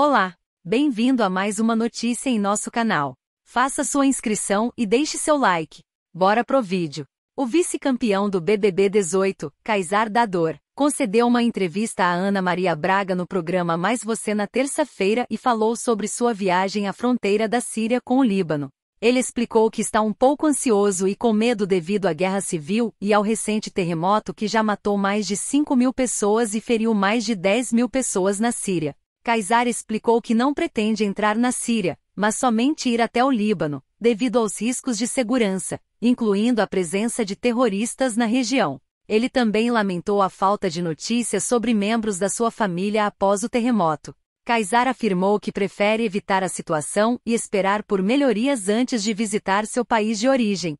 Olá, bem-vindo a mais uma notícia em nosso canal. Faça sua inscrição e deixe seu like. Bora pro vídeo. O vice-campeão do BBB 18, Kaysar Dador, concedeu uma entrevista a Ana Maria Braga no programa Mais Você na terça-feira e falou sobre sua viagem à fronteira da Síria com o Líbano. Ele explicou que está um pouco ansioso e com medo devido à guerra civil e ao recente terremoto que já matou mais de 5 mil pessoas e feriu mais de 10 mil pessoas na Síria. Kaysar explicou que não pretende entrar na Síria, mas somente ir até o Líbano, devido aos riscos de segurança, incluindo a presença de terroristas na região. Ele também lamentou a falta de notícias sobre membros da sua família após o terremoto. Kaysar afirmou que prefere evitar a situação e esperar por melhorias antes de visitar seu país de origem,